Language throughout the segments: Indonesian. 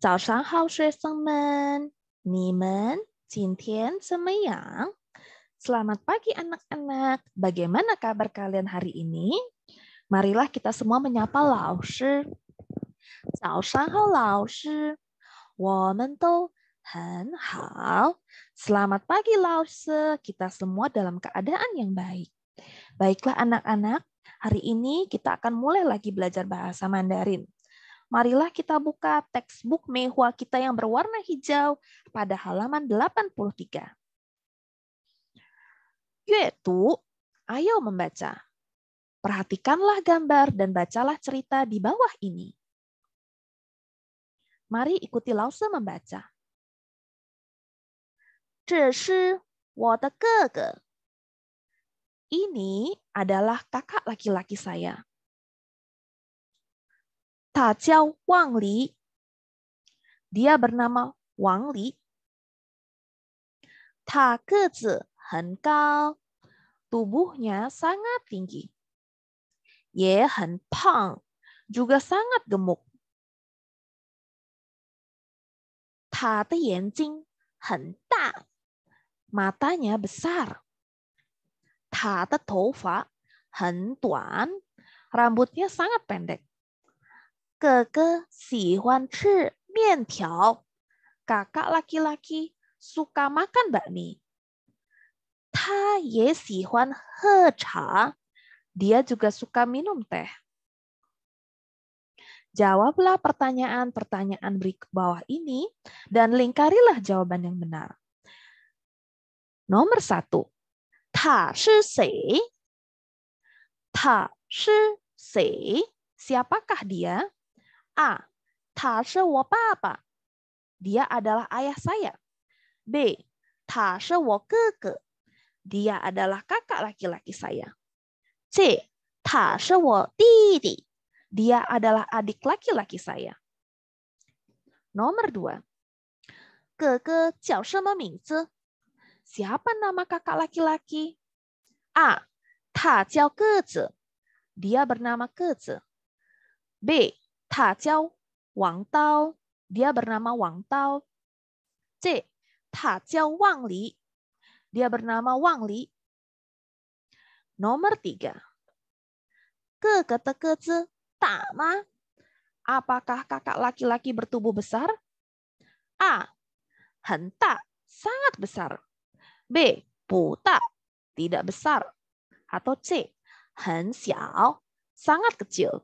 Selamat pagi anak-anak. Bagaimana kabar kalian hari ini? Marilah kita semua menyapa Lao，Selamat pagi, Lause. Kita semua dalam keadaan yang baik. Baiklah anak-anak, hari ini kita akan mulai lagi belajar bahasa Mandarin marilah kita buka textbook Mehua kita yang berwarna hijau pada halaman 83. Yaitu, ayo membaca. Perhatikanlah gambar dan bacalah cerita di bawah ini. Mari ikuti Lause membaca. Ini adalah kakak laki-laki saya. Ta jiao Wang Li. Dia bernama Wang Li. Ta gezi hen gao. Tubuhnya sangat tinggi. Ye hen pang. Juga sangat gemuk. Ta de yan jing hen da. Matanya besar. Ta de tou fa hen tuan, Rambutnya sangat pendek. 哥哥喜欢吃面条。Kakak laki-laki suka makan bakmi. Ta ye he cha. Dia juga suka minum teh. Jawablah pertanyaan-pertanyaan berikut bawah ini dan lingkarilah jawaban yang benar. Nomor satu. Ta shi Ta shi Siapakah dia? A. 他是我爸爸. Dia adalah ayah saya. B. ge. Dia adalah kakak laki-laki saya. C. 他是我弟弟. Dia adalah adik laki-laki saya. Nomor dua. siapa nama kakak laki-laki? A. zi. Dia bernama zi. B. Wang Tao, dia bernama Wang Tao. C. Ta jiao Wang Li, dia bernama Wang Li. Nomor tiga. Ke kata kece Ta ma. Apakah kakak laki-laki bertubuh besar? A. Henta, sangat besar. B. Buta, tidak besar. Atau C. Hen xiao, sangat kecil.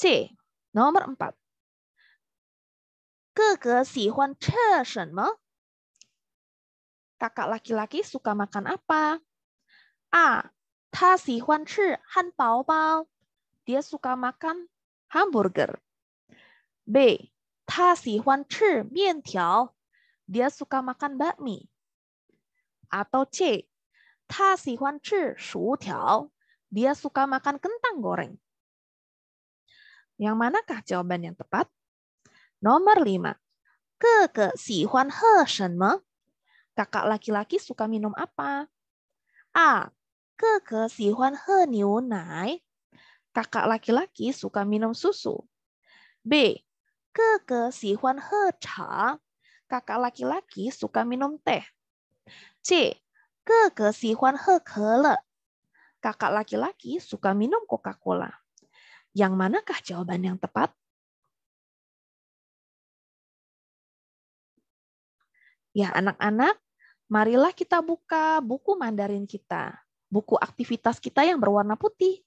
C. Nomor 4. Keke sihuan ce shenme? Kakak laki-laki suka makan apa? A. Ta sihuan che han bao bao. Dia suka makan hamburger. B. Ta sihuan che mian tiao. Dia suka makan bakmi. Atau C. Ta sihuan che shu tiao. Dia suka makan kentang goreng. Yang manakah jawaban yang tepat? Nomor 5. Keke si huan he shen me? Kakak laki-laki suka minum apa? A. Keke si huan he niu nai. Kakak laki-laki suka minum susu. B. Keke si huan he cha. Kakak laki-laki suka minum teh. C. Keke si huan he ke le. Kakak laki-laki suka minum Coca-Cola. Yang manakah jawaban yang tepat? Ya, anak-anak, marilah kita buka buku Mandarin kita, buku aktivitas kita yang berwarna putih.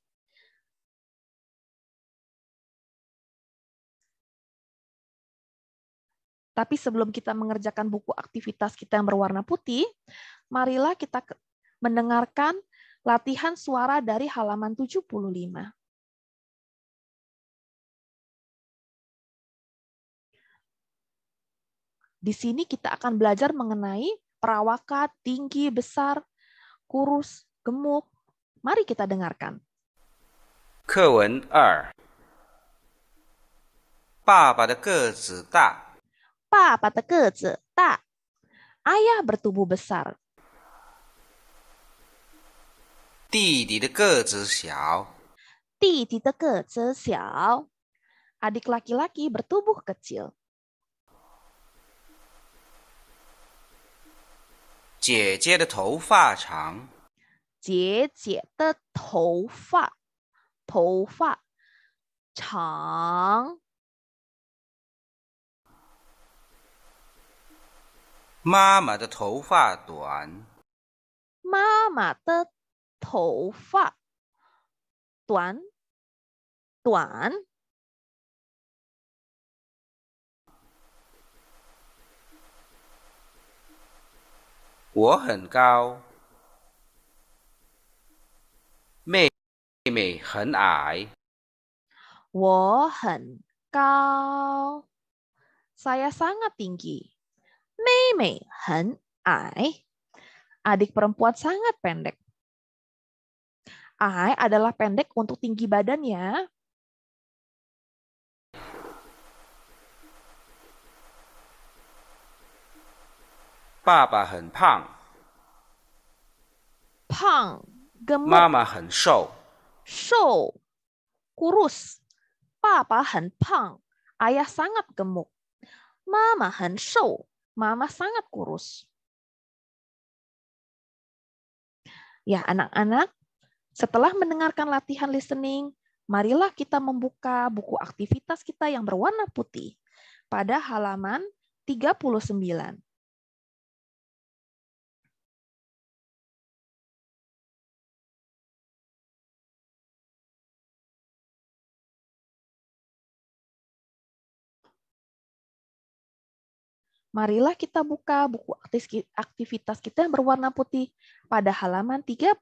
Tapi sebelum kita mengerjakan buku aktivitas kita yang berwarna putih, marilah kita mendengarkan latihan suara dari halaman 75. Di sini kita akan belajar mengenai perawaka, tinggi, besar, kurus, gemuk. Mari kita dengarkan. Ayah bertubuh besar. Adik laki laki-laki bertubuh kecil. 姐姐的头发长，姐姐的头发头发长。妈妈的头发短，妈妈的头发短短。Saya sangat tinggi. Mei perempuan sangat pendek. adalah pendek untuk tinggi badannya. 爸爸很胖，胖跟妈妈很瘦，瘦 sangat gemuk. Mama sangat kurus. Ya, anak-anak, setelah mendengarkan latihan listening, marilah kita membuka buku aktivitas kita yang berwarna putih pada halaman 39. marilah kita buka buku aktivitas kita yang berwarna putih pada halaman 39.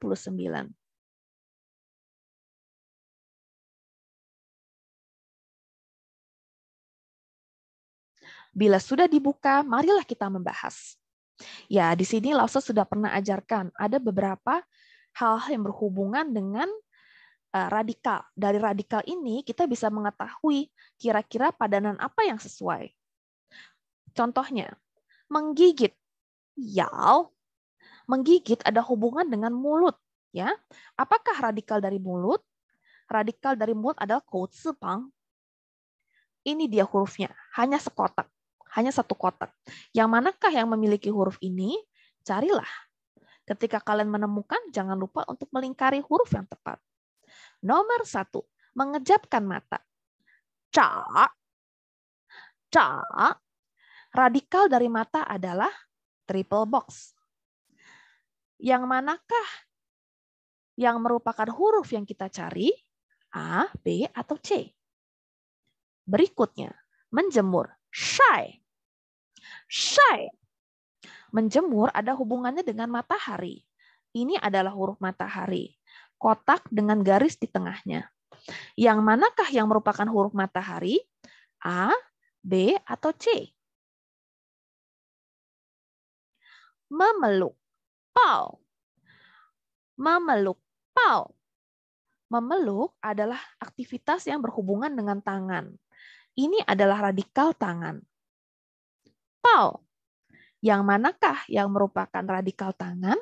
Bila sudah dibuka, marilah kita membahas. Ya, di sini Lausa sudah pernah ajarkan ada beberapa hal yang berhubungan dengan eh, radikal. Dari radikal ini kita bisa mengetahui kira-kira padanan apa yang sesuai. Contohnya, menggigit. Yao, menggigit ada hubungan dengan mulut, ya. Apakah radikal dari mulut? Radikal dari mulut adalah kouzipang. Ini dia hurufnya, hanya sekotak, hanya satu kotak. Yang manakah yang memiliki huruf ini? Carilah. Ketika kalian menemukan, jangan lupa untuk melingkari huruf yang tepat. Nomor satu, mengejapkan mata. Ca, ca Radikal dari mata adalah triple box. Yang manakah yang merupakan huruf yang kita cari? A, B, atau C? Berikutnya, menjemur. Shy. Shy. Menjemur ada hubungannya dengan matahari. Ini adalah huruf matahari. Kotak dengan garis di tengahnya. Yang manakah yang merupakan huruf matahari? A, B, atau C? memeluk, pau Memeluk, pau Memeluk adalah aktivitas yang berhubungan dengan tangan. Ini adalah radikal tangan. pau Yang manakah yang merupakan radikal tangan?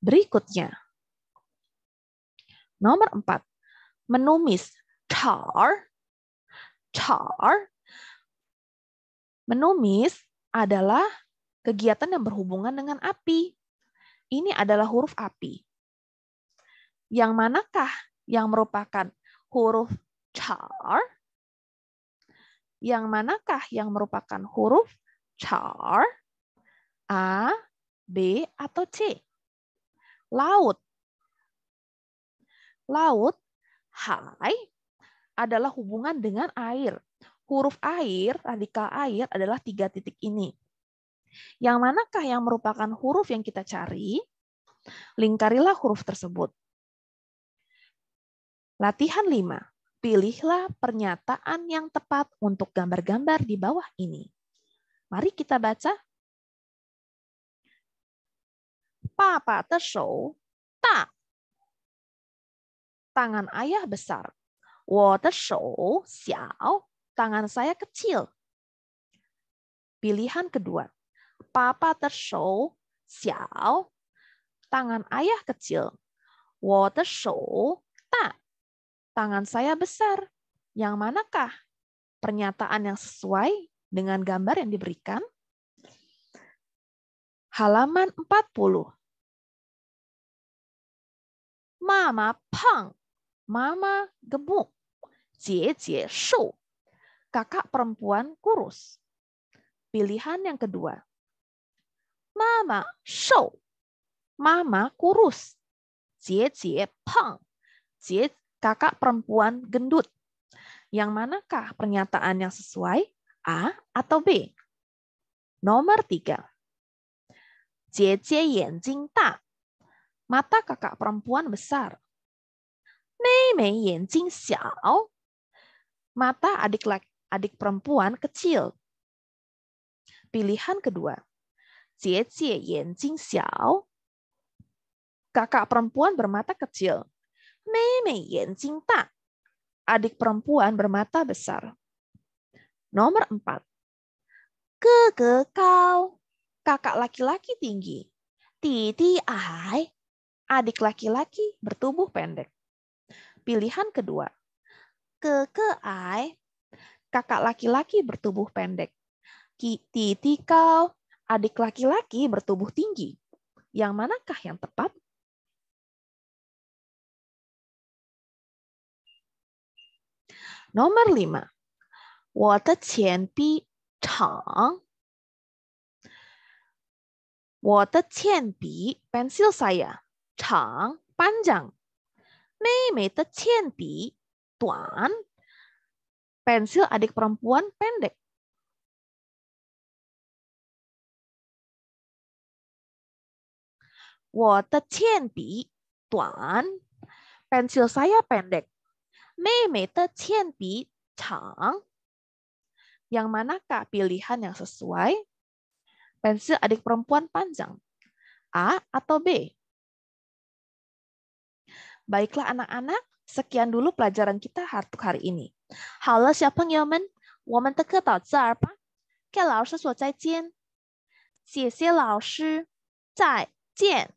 Berikutnya. Nomor 4. Menumis. Char. Char Menumis adalah kegiatan yang berhubungan dengan api. Ini adalah huruf api. Yang manakah yang merupakan huruf char? Yang manakah yang merupakan huruf char? A, B, atau C? Laut. Laut, hai, adalah hubungan dengan air huruf air, radikal air adalah tiga titik ini. Yang manakah yang merupakan huruf yang kita cari? Lingkarilah huruf tersebut. Latihan 5. Pilihlah pernyataan yang tepat untuk gambar-gambar di bawah ini. Mari kita baca. Papa tersou ta. Tangan ayah besar. Wo tersou xiao tangan saya kecil. Pilihan kedua, Papa tershou xiao, tangan ayah kecil. Wo tershou ta, tangan saya besar. Yang manakah pernyataan yang sesuai dengan gambar yang diberikan? Halaman 40. Mama pang, mama gemuk, jie jie shou, kakak perempuan kurus. Pilihan yang kedua. Mama show, Mama kurus. Jie jie peng. Jie kakak perempuan gendut. Yang manakah pernyataan yang sesuai? A atau B? Nomor tiga. Jie jie jing ta. Mata kakak perempuan besar. Mei mei jing xiao. Mata adik laki adik perempuan kecil. Pilihan kedua, Jie Jie Jing Xiao, kakak perempuan bermata kecil. Mei Mei Jing Ta, adik perempuan bermata besar. Nomor empat, ke ke Kau, kakak laki-laki tinggi. Titi Ai, adik laki-laki bertubuh pendek. Pilihan kedua, ke ke Ai, kakak laki-laki bertubuh pendek. titikal. adik laki-laki bertubuh tinggi. Yang manakah yang tepat? Nomor lima. 我的钱比长。我的铅笔 pensil saya panjang. 长 tuan, pensil adik perempuan pendek. tuan, pensil saya pendek. Mei chang. Yang manakah pilihan yang sesuai? Pensil adik perempuan panjang. A atau B? Baiklah anak-anak, sekian dulu pelajaran kita untuk hari ini. Halo, siapeng yomen, woman teke tau zar pa? Ke lao cai suo zai jian. shi, zai jian.